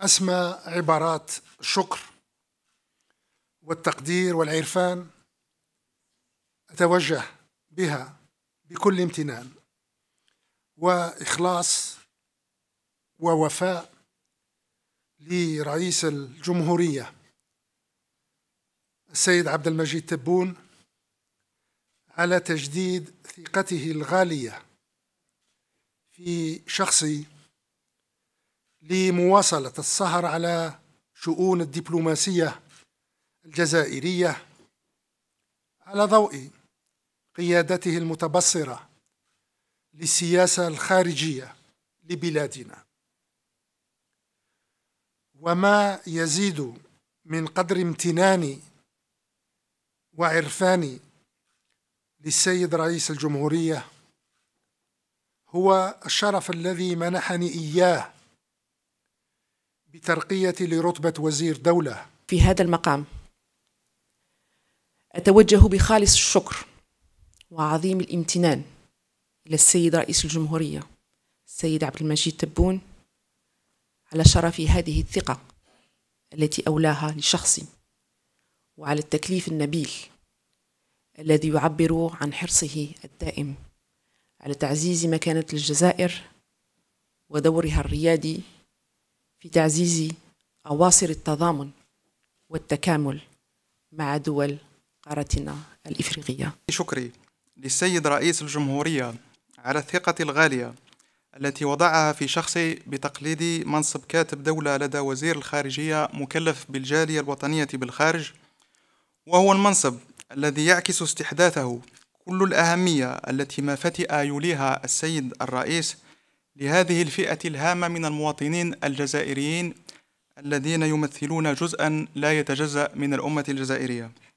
أسمى عبارات الشكر والتقدير والعرفان أتوجه بها بكل امتنان وإخلاص ووفاء لرئيس الجمهورية السيد عبد المجيد تبون على تجديد ثقته الغالية في شخصي لمواصلة السهر على شؤون الدبلوماسية الجزائرية على ضوء قيادته المتبصرة للسياسة الخارجية لبلادنا وما يزيد من قدر امتناني وعرفاني للسيد رئيس الجمهورية هو الشرف الذي منحني إياه بترقيتي لرتبة وزير دولة في هذا المقام أتوجه بخالص الشكر وعظيم الامتنان إلى السيد رئيس الجمهورية السيد عبد المجيد تبون على شرف هذه الثقة التي أولاها لشخصي وعلى التكليف النبيل الذي يعبر عن حرصه الدائم على تعزيز مكانة الجزائر ودورها الريادي في تعزيز أواصر التضامن والتكامل مع دول قارتنا الإفريقية شكري للسيد رئيس الجمهورية على الثقة الغالية التي وضعها في شخصي بتقليد منصب كاتب دولة لدى وزير الخارجية مكلف بالجالية الوطنية بالخارج وهو المنصب الذي يعكس استحداثه كل الأهمية التي ما فتئ يوليها السيد الرئيس لهذه الفئة الهامة من المواطنين الجزائريين الذين يمثلون جزءا لا يتجزأ من الأمة الجزائرية